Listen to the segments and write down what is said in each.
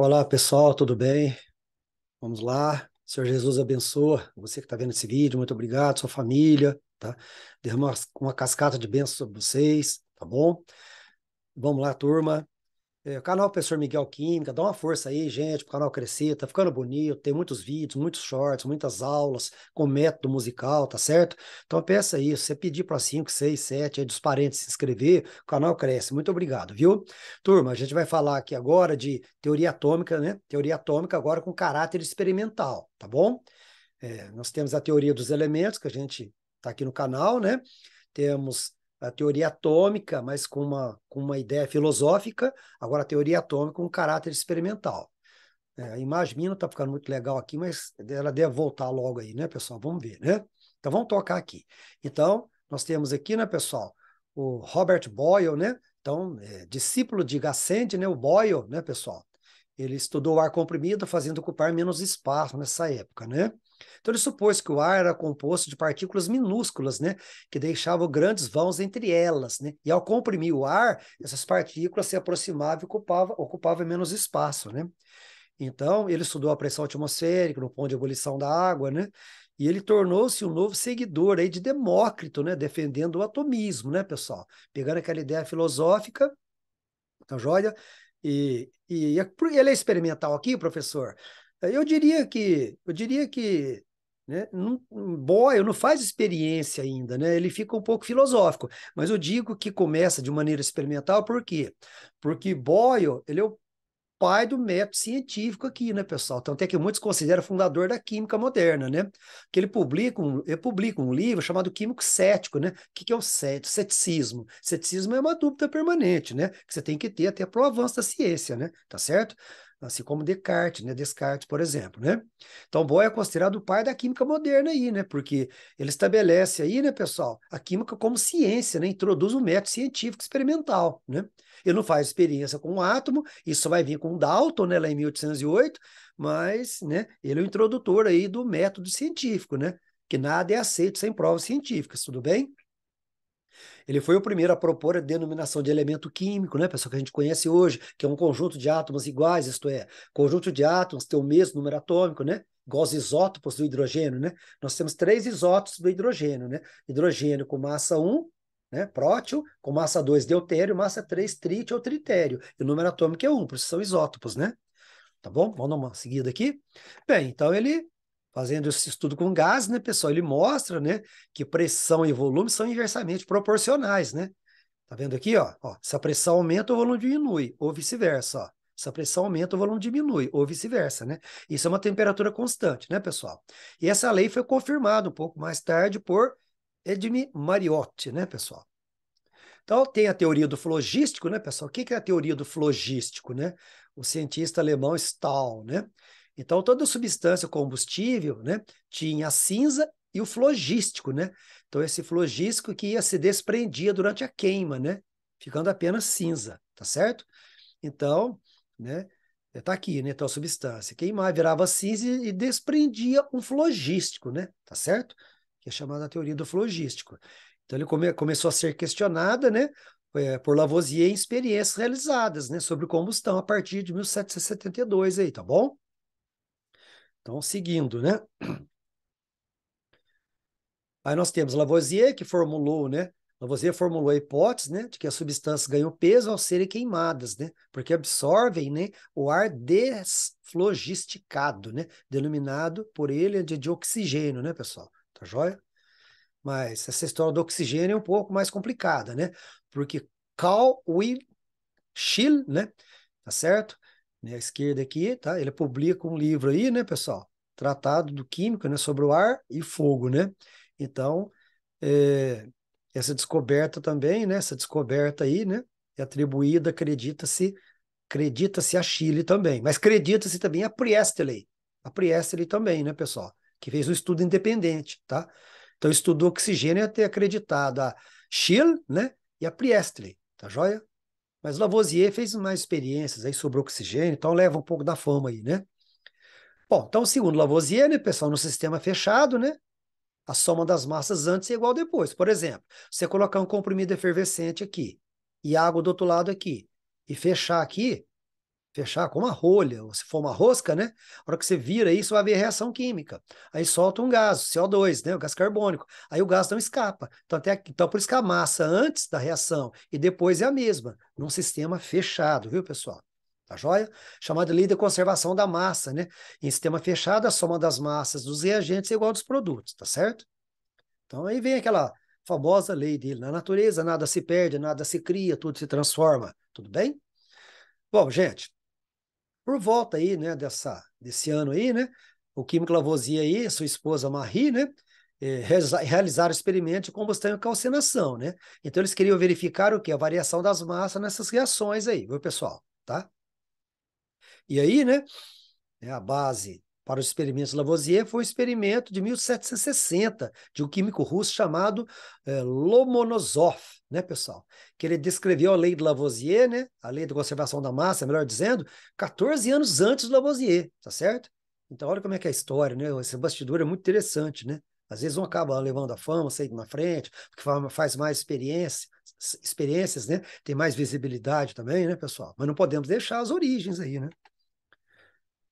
Olá, pessoal, tudo bem? Vamos lá. Senhor Jesus abençoa você que está vendo esse vídeo. Muito obrigado, sua família, tá? Derrama uma cascata de bênçãos sobre vocês, tá bom? Vamos lá, turma. É, canal Professor Miguel Química, dá uma força aí, gente, pro canal crescer, tá ficando bonito, tem muitos vídeos, muitos shorts, muitas aulas com método musical, tá certo? Então peça isso, você pedir para 5, 6, 7 aí dos parentes se inscrever, o canal cresce. Muito obrigado, viu? Turma, a gente vai falar aqui agora de teoria atômica, né? Teoria atômica agora com caráter experimental, tá bom? É, nós temos a teoria dos elementos, que a gente tá aqui no canal, né? Temos a teoria atômica, mas com uma, com uma ideia filosófica, agora a teoria atômica com um caráter experimental. É, a imagem minha não está ficando muito legal aqui, mas ela deve voltar logo aí, né, pessoal? Vamos ver, né? Então vamos tocar aqui. Então, nós temos aqui, né, pessoal, o Robert Boyle, né? Então, é, discípulo de Gacente, né, o Boyle, né, pessoal? Ele estudou o ar comprimido, fazendo ocupar menos espaço nessa época, né? Então ele supôs que o ar era composto de partículas minúsculas, né, que deixavam grandes vãos entre elas, né? E ao comprimir o ar, essas partículas se aproximavam e ocupavam, ocupavam menos espaço, né? Então ele estudou a pressão atmosférica no ponto de ebulição da água, né? E ele tornou-se um novo seguidor aí de Demócrito, né, defendendo o atomismo, né, pessoal? Pegando aquela ideia filosófica, tá joia? E, e, é ele é experimental aqui, professor. Eu diria que, eu diria que né? Não, Boyle não faz experiência ainda, né? Ele fica um pouco filosófico, mas eu digo que começa de maneira experimental, por quê? Porque Boyle, ele é o pai do método científico aqui, né, pessoal? Então, até que muitos consideram fundador da química moderna, né? Que ele publica um, ele publica um livro chamado Químico Cético, né? O que, que é o cético? ceticismo? Ceticismo é uma dúvida permanente, né? Que você tem que ter até para o avanço da ciência, né? Tá certo? assim como Descartes, né? Descartes, por exemplo, né? Então, Bohr é considerado o pai da química moderna aí, né? Porque ele estabelece aí, né, pessoal, a química como ciência, né? Introduz o um método científico experimental, né? Ele não faz experiência com um átomo, isso vai vir com Dalton, né, lá em 1808, mas, né, ele é o introdutor aí do método científico, né? Que nada é aceito sem provas científicas, tudo bem? Ele foi o primeiro a propor a denominação de elemento químico, né, pessoal, que a gente conhece hoje, que é um conjunto de átomos iguais, isto é, conjunto de átomos tem o mesmo número atômico, né? Igual aos isótopos do hidrogênio, né? Nós temos três isótopos do hidrogênio, né? Hidrogênio com massa 1, né? Prótio, com massa 2, deutério, massa 3, trítio ou tritério. E o número atômico é 1, isso são isótopos, né? Tá bom? Vamos dar uma seguida aqui. Bem, então ele fazendo esse estudo com gás, né, pessoal, ele mostra, né, que pressão e volume são inversamente proporcionais, né? Tá vendo aqui, ó? ó se a pressão aumenta, o volume diminui, ou vice-versa, ó. Se a pressão aumenta, o volume diminui, ou vice-versa, né? Isso é uma temperatura constante, né, pessoal? E essa lei foi confirmada um pouco mais tarde por Edme Mariotti, né, pessoal? Então, tem a teoria do flogístico, né, pessoal? O que é a teoria do flogístico, né? O cientista alemão Stahl, né? Então, toda substância combustível né, tinha a cinza e o flogístico, né? Então, esse flogístico que ia se desprendia durante a queima, né? Ficando apenas cinza, tá certo? Então, né? É, tá aqui, né? Então, a substância queimava, virava cinza e desprendia um flogístico, né? Tá certo? Que é chamada a teoria do flogístico. Então, ele come, começou a ser questionada, né? É, por Lavoisier em experiências realizadas, né? Sobre combustão a partir de 1772 aí, tá bom? Então, seguindo, né? Aí nós temos Lavoisier, que formulou, né? Lavoisier formulou a hipótese, né? De que as substâncias ganham peso ao serem queimadas, né? Porque absorvem, né? O ar desflogisticado, né? Denominado por ele de, de oxigênio, né, pessoal? Tá joia? Mas essa história do oxigênio é um pouco mais complicada, né? Porque Carl Will Schill, né? Tá certo? né, à esquerda aqui, tá? Ele publica um livro aí, né, pessoal? Tratado do Químico, né, sobre o ar e fogo, né? Então, é, essa descoberta também, né, essa descoberta aí, né, é atribuída, acredita-se, acredita-se a Chile também, mas acredita-se também a Priestley, a Priestley também, né, pessoal, que fez um estudo independente, tá? Então, estudou oxigênio até acreditado a Schill, né, e a Priestley, tá joia? Mas Lavoisier fez mais experiências, aí sobrou oxigênio, então leva um pouco da fama aí, né? Bom, então, segundo Lavoisier, né, pessoal, no sistema fechado, né? A soma das massas antes é igual depois. Por exemplo, você colocar um comprimido efervescente aqui e água do outro lado aqui e fechar aqui, fechar com uma rolha, ou se for uma rosca, né? A hora que você vira isso, vai haver reação química. Aí solta um gás, CO2, né? O gás carbônico. Aí o gás não escapa. Então, até, então por isso que a massa antes da reação e depois é a mesma, num sistema fechado, viu, pessoal? Tá joia? Chamada lei de conservação da massa, né? Em sistema fechado, a soma das massas dos reagentes é igual dos produtos, tá certo? Então aí vem aquela famosa lei dele. Na natureza, nada se perde, nada se cria, tudo se transforma. Tudo bem? Bom, gente, por volta aí, né, dessa, desse ano aí, né, o químico Lavoisier aí, sua esposa Marie, né, eh, realizaram o experimento de combustão e calcinação, né? Então eles queriam verificar o que a variação das massas nessas reações aí, viu pessoal, tá? E aí, né? né a base para os experimentos Lavoisier foi um experimento de 1760 de um químico russo chamado é, Lomonosov, né, pessoal? Que ele descreveu a lei de Lavoisier, né? A lei da conservação da massa, melhor dizendo, 14 anos antes do Lavoisier, tá certo? Então, olha como é que é a história, né? Esse bastidor é muito interessante, né? Às vezes um acaba levando a fama, saindo na frente, porque faz mais experiência, experiências, né? Tem mais visibilidade também, né, pessoal? Mas não podemos deixar as origens aí, né?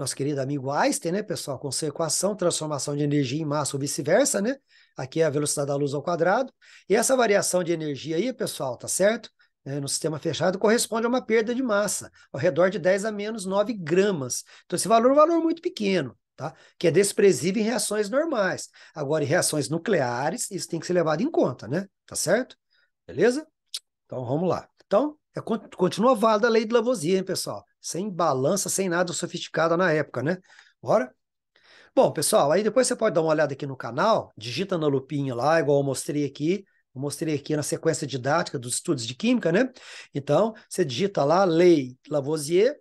nosso querido amigo Einstein, né, pessoal? Conservação, transformação de energia em massa ou vice-versa, né? Aqui é a velocidade da luz ao quadrado. E essa variação de energia aí, pessoal, tá certo? É, no sistema fechado corresponde a uma perda de massa, ao redor de 10 a menos 9 gramas. Então, esse valor é um valor muito pequeno. Tá? que é desprezível em reações normais. Agora, em reações nucleares, isso tem que ser levado em conta, né? Tá certo? Beleza? Então, vamos lá. Então, é, continua válida a lei de Lavoisier, hein, pessoal? sem balança, sem nada sofisticado na época, né? Bora? Bom, pessoal, aí depois você pode dar uma olhada aqui no canal, digita na lupinha lá, igual eu mostrei aqui, eu mostrei aqui na sequência didática dos estudos de química, né? Então, você digita lá Lei Lavoisier,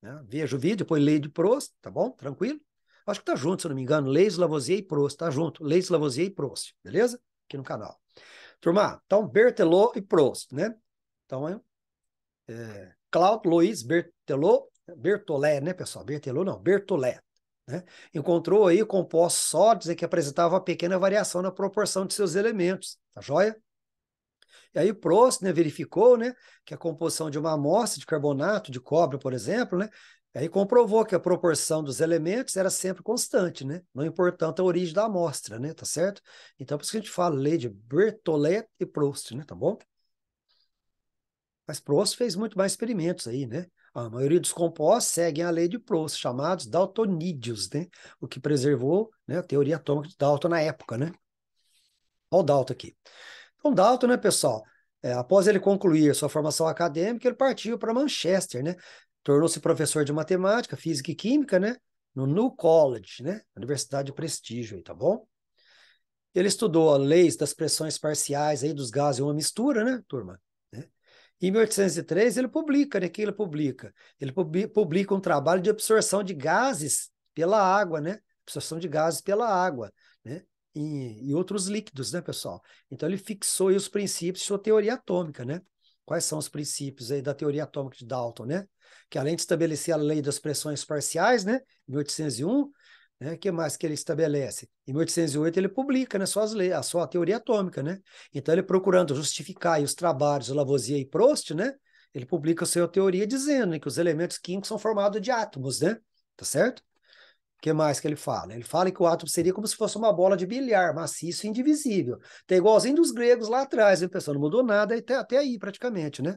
né? veja o vídeo, depois Lei de Proust, tá bom? Tranquilo? Acho que tá junto, se não me engano, lei Lavoisier e Proust, tá junto, Lei Lavoisier e Proust, beleza? Aqui no canal. Turma, então Berthelot e Proust, né? Então, é, é Claude Luiz Berthelot, Bertolé, né, pessoal? Berthelot não, Bertolé. Né? Encontrou aí compostos sólidos que apresentavam pequena variação na proporção de seus elementos, tá joia? E aí Prost né, verificou né, que a composição de uma amostra de carbonato de cobre, por exemplo, né, aí comprovou que a proporção dos elementos era sempre constante, né, não importando a origem da amostra, né, tá certo? Então, por isso que a gente fala lei de Bertollet e Prost, né, tá bom? Mas Proust fez muito mais experimentos aí, né? A maioria dos compostos seguem a lei de Proust, chamados daltonídeos, né? O que preservou né, a teoria atômica de Dalton na época, né? Olha o Dalton aqui. Então, Dalton, né, pessoal? É, após ele concluir sua formação acadêmica, ele partiu para Manchester, né? Tornou-se professor de matemática, física e química, né? No New College, né? Universidade de prestígio aí, tá bom? Ele estudou as leis das pressões parciais aí dos gases em uma mistura, né, turma? Em 1803, ele publica, né? Quem ele publica? Ele publica um trabalho de absorção de gases pela água, né? Absorção de gases pela água, né? E, e outros líquidos, né, pessoal? Então, ele fixou os princípios de sua teoria atômica, né? Quais são os princípios aí da teoria atômica de Dalton, né? Que além de estabelecer a lei das pressões parciais, né, em 1801, né? que mais que ele estabelece? Em 1808 ele publica né, suas leis, a sua teoria atômica, né? Então ele procurando justificar os trabalhos de Lavoisier e Prost, né? Ele publica a sua teoria dizendo né, que os elementos químicos são formados de átomos, né? Tá certo? O que mais que ele fala? Ele fala que o átomo seria como se fosse uma bola de bilhar, maciço e indivisível. Tem tá igualzinho dos gregos lá atrás, hein, pessoal? Não mudou nada até, até aí, praticamente, né?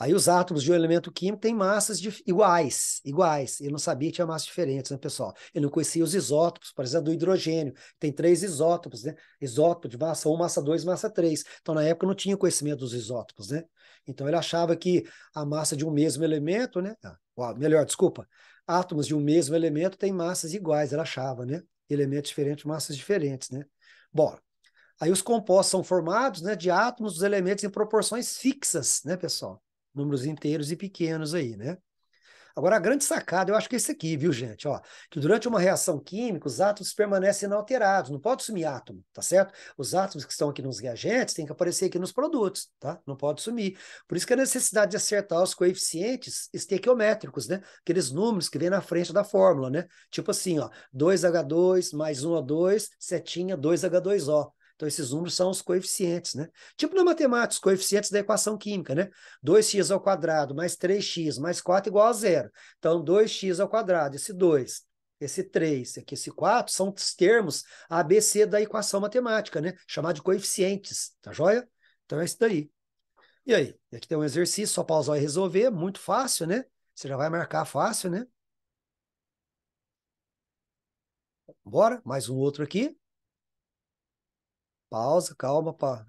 Aí os átomos de um elemento químico têm massas de, iguais, iguais. Ele não sabia que tinha massas diferentes, né, pessoal? Ele não conhecia os isótopos, por exemplo, do hidrogênio. Tem três isótopos, né? Isótopo de massa 1, massa 2, massa 3. Então, na época, não tinha conhecimento dos isótopos, né? Então, ele achava que a massa de um mesmo elemento, né? Ah, melhor, desculpa. Átomos de um mesmo elemento têm massas iguais, ele achava, né? Elementos diferentes, massas diferentes, né? Bora. Aí os compostos são formados né, de átomos dos elementos em proporções fixas, né, pessoal? números inteiros e pequenos aí, né? Agora, a grande sacada, eu acho que é isso aqui, viu, gente? Ó, que durante uma reação química, os átomos permanecem inalterados, não pode sumir átomo, tá certo? Os átomos que estão aqui nos reagentes têm que aparecer aqui nos produtos, tá? Não pode sumir. Por isso que a necessidade de acertar os coeficientes estequiométricos, né? Aqueles números que vem na frente da fórmula, né? Tipo assim, ó, 2H2 mais 1O2, setinha 2H2O. Então, esses números são os coeficientes, né? Tipo na matemática, os coeficientes da equação química, né? 2x ao quadrado mais 3x mais 4 igual a zero. Então, 2x ao quadrado, esse 2, esse 3, aqui esse 4, são os termos ABC da equação matemática, né? Chamado de coeficientes, tá joia? Então, é isso daí. E aí? Aqui tem um exercício, só pausar e resolver, muito fácil, né? Você já vai marcar fácil, né? Bora, mais um outro aqui. Pausa, calma, para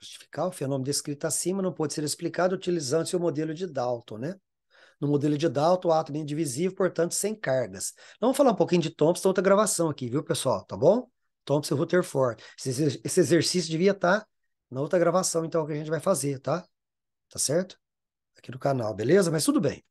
justificar o fenômeno descrito tá acima não pode ser explicado utilizando seu modelo de Dalton, né? No modelo de Dalton, o átomo é indivisível, portanto, sem cargas. Vamos falar um pouquinho de Thompson outra gravação aqui, viu, pessoal? Tá bom? Thompson e Rutherford. Esse, exercício devia estar tá na outra gravação, então, que a gente vai fazer, tá? Tá certo? Aqui no canal, beleza? Mas tudo bem.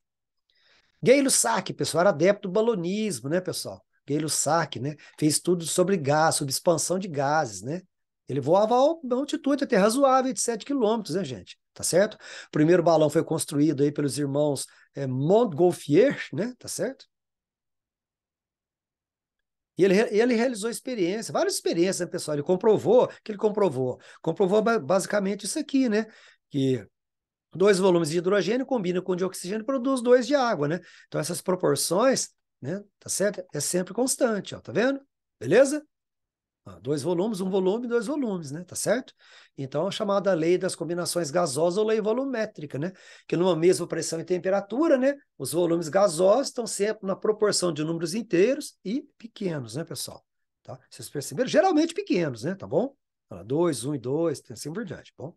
Gay Lussac, pessoal, era adepto do balonismo, né, pessoal? Gay Lussac, né? Fez estudos sobre gás, sobre expansão de gases, né? Ele voava a altitude até razoável de 7 quilômetros, né, gente? Tá certo? O primeiro balão foi construído aí pelos irmãos é, Montgolfier, né? Tá certo? E ele, ele realizou experiência, várias experiências, né, pessoal? Ele comprovou, que ele comprovou? Comprovou basicamente isso aqui, né? Que dois volumes de hidrogênio combinam com o de oxigênio e produz dois de água, né? Então essas proporções, né? Tá certo? É sempre constante, ó, tá vendo? Beleza? Ah, dois volumes, um volume, dois volumes, né? Tá certo? Então, a chamada lei das combinações gasosas ou lei volumétrica, né? Que numa mesma pressão e temperatura, né? Os volumes gasosos estão sempre na proporção de números inteiros e pequenos, né, pessoal? Tá? Vocês perceberam? Geralmente pequenos, né? Tá bom? dois um e dois, assim por diante, tá bom?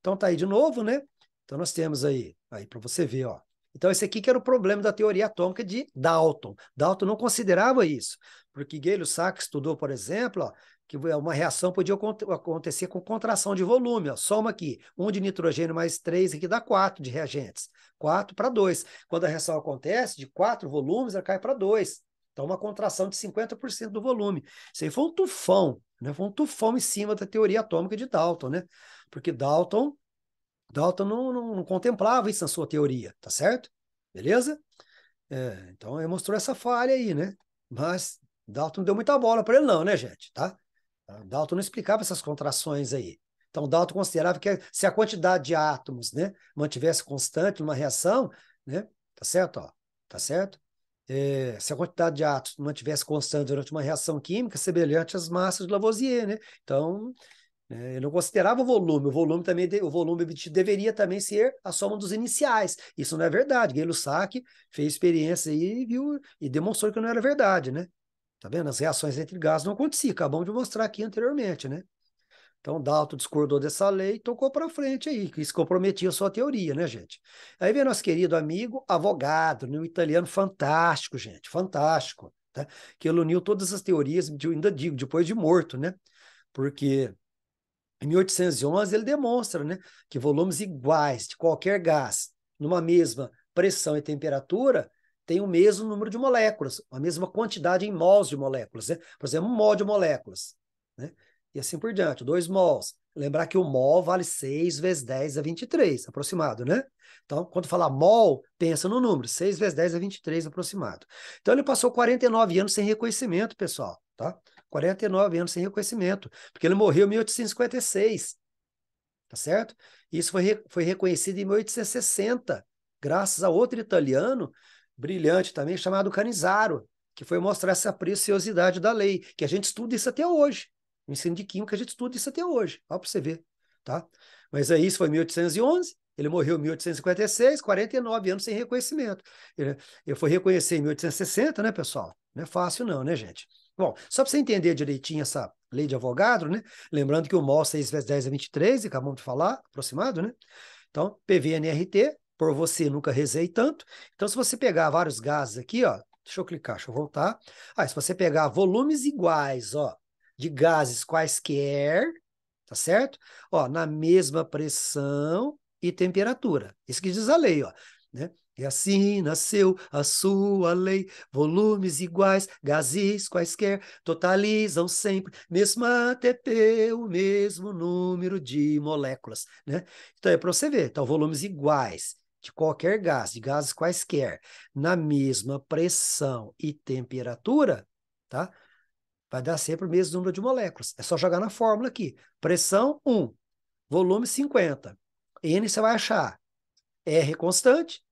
Então, tá aí de novo, né? Então, nós temos aí, aí para você ver, ó. Então, esse aqui que era o problema da teoria atômica de Dalton. Dalton não considerava isso, porque gay Sachs estudou, por exemplo, ó, que é uma reação podia acontecer com contração de volume. Ó. Soma aqui, um de nitrogênio mais três aqui dá quatro de reagentes. Quatro para dois. Quando a reação acontece, de quatro volumes, ela cai para dois. Então, uma contração de 50% do volume. Isso aí foi um tufão, né? Foi um tufão em cima da teoria atômica de Dalton, né? Porque Dalton Dalton não, não, não contemplava isso na sua teoria, tá certo? Beleza? É, então ele mostrou essa falha aí, né? Mas Dalton não deu muita bola para ele, não, né, gente? Tá? Ah, Dalton não explicava essas contrações aí. Então, Dalton considerava que se a quantidade de átomos né, mantivesse constante numa reação, né, tá certo? Ó, tá certo? É, se a quantidade de átomos mantivesse constante durante uma reação química, semelhante às massas de Lavoisier, né? Então, é, eu não considerava o volume, o volume também, o volume deveria também ser a soma dos iniciais. Isso não é verdade. Gay Lussac fez experiência e viu e demonstrou que não era verdade, né? Tá vendo? As reações entre gases não aconteciam, acabamos de mostrar aqui anteriormente, né? Então, Dalton discordou dessa lei e tocou para frente aí, que isso comprometia a sua teoria, né, gente? Aí vem nosso querido amigo advogado, né, um italiano fantástico, gente, fantástico, tá? que ele uniu todas as teorias, ainda digo, depois de morto, né? Porque em 1811, ele demonstra né, que volumes iguais de qualquer gás, numa mesma pressão e temperatura, tem o mesmo número de moléculas, a mesma quantidade em mols de moléculas. Né? Por exemplo, um mol de moléculas. Né? E assim por diante, dois mols. Lembrar que o mol vale 6 vezes 10 a 23, aproximado, né? Então, quando falar mol, pensa no número, 6 vezes 10 a 23, aproximado. Então, ele passou 49 anos sem reconhecimento, pessoal, tá? 49 anos sem reconhecimento, porque ele morreu em 1856, tá certo? Isso foi, foi reconhecido em 1860, graças a outro italiano, brilhante também, chamado Canizaro, que foi mostrar essa preciosidade da lei, que a gente estuda isso até hoje. o ensino de química, a gente estuda isso até hoje, ó para você ver, tá? Mas aí isso foi em 1811, ele morreu em 1856, 49 anos sem reconhecimento. Ele, ele foi reconhecer em 1860, né, pessoal? Não é fácil não, né, gente? Bom, só para você entender direitinho essa lei de Avogadro, né? Lembrando que o MOL 6 vezes 10 é 23, acabamos de falar, aproximado, né? Então, PVNRT, por você nunca rezei tanto. Então, se você pegar vários gases aqui, ó, deixa eu clicar, deixa eu voltar. Ah, se você pegar volumes iguais, ó, de gases quaisquer, tá certo? Ó, na mesma pressão e temperatura. Isso que diz a lei, ó. Né? E é assim nasceu a sua lei, volumes iguais, gases quaisquer, totalizam sempre, mesma ATP, o mesmo número de moléculas, né? Então é para você ver, então volumes iguais de qualquer gás, de gases quaisquer, na mesma pressão e temperatura, tá? Vai dar sempre o mesmo número de moléculas. É só jogar na fórmula aqui. Pressão 1, volume 50. N você vai achar R é constante,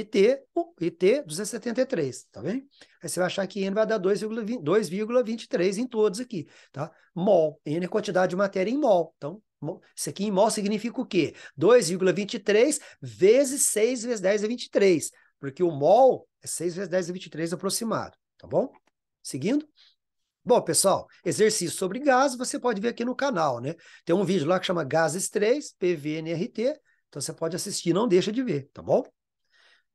e T, e T 273, tá bem? Aí você vai achar que N vai dar 2,23 em todos aqui, tá? Mol, N é quantidade de matéria em mol, então isso aqui em mol significa o quê? 2,23 vezes 6 vezes 10 é 23, porque o mol é 6 vezes 10 é 23 aproximado, tá bom? Seguindo? Bom, pessoal, exercício sobre gás você pode ver aqui no canal, né? Tem um vídeo lá que chama Gases 3, PVNRT, então você pode assistir, não deixa de ver, tá bom?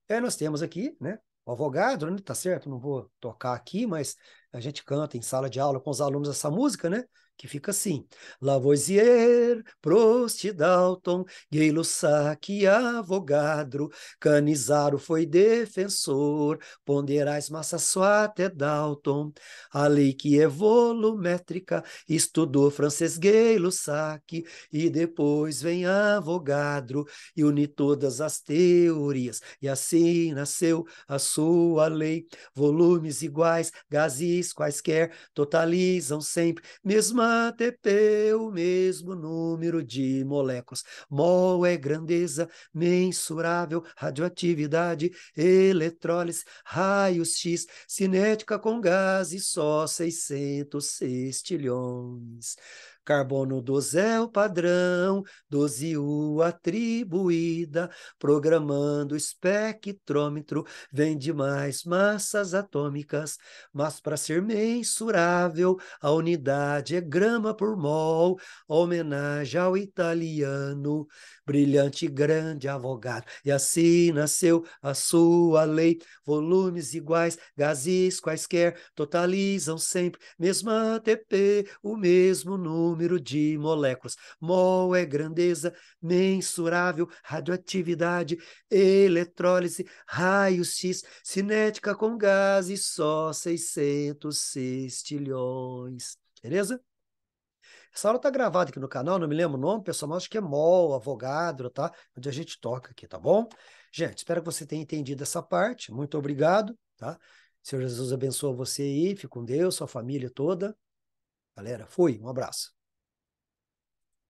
É, nós temos aqui, né? O Avogadro, né? Tá certo, não vou tocar aqui, mas a gente canta em sala de aula com os alunos essa música, né? que fica assim: Lavoisier, Prost, Dalton, Gay-Lussac, Avogadro, Canizaro foi defensor, Ponderais, Massasoit, Dalton, a lei que é volumétrica, estudou francês Gay-Lussac, e depois vem Avogadro, e une todas as teorias, e assim nasceu a sua lei. Volumes iguais, gases quaisquer, totalizam sempre mesma mesma TP, o mesmo número de moléculas. Mol é grandeza mensurável, radioatividade, eletrólise, raios X, cinética com gases, só 600 sextilhões. Carbono 12 é o padrão, 12 U atribuída, programando espectrômetro, vem de mais massas atômicas, mas para ser mensurável, a unidade é grama por mol, homenagem ao italiano brilhante e grande advogado. E assim nasceu a sua lei, volumes iguais, gases quaisquer, totalizam sempre mesma ATP, o mesmo número de moléculas. Mol é grandeza mensurável, radioatividade, eletrólise, raio-x, cinética com gases, só 600 sextilhões. Beleza? Essa aula tá gravada aqui no canal, não me lembro o nome, pessoal, mas acho que é MOL, Avogadro, tá? Onde a gente toca aqui, tá bom? Gente, espero que você tenha entendido essa parte. Muito obrigado, tá? Senhor Jesus abençoe você aí, fique com Deus, sua família toda. Galera, fui, um abraço.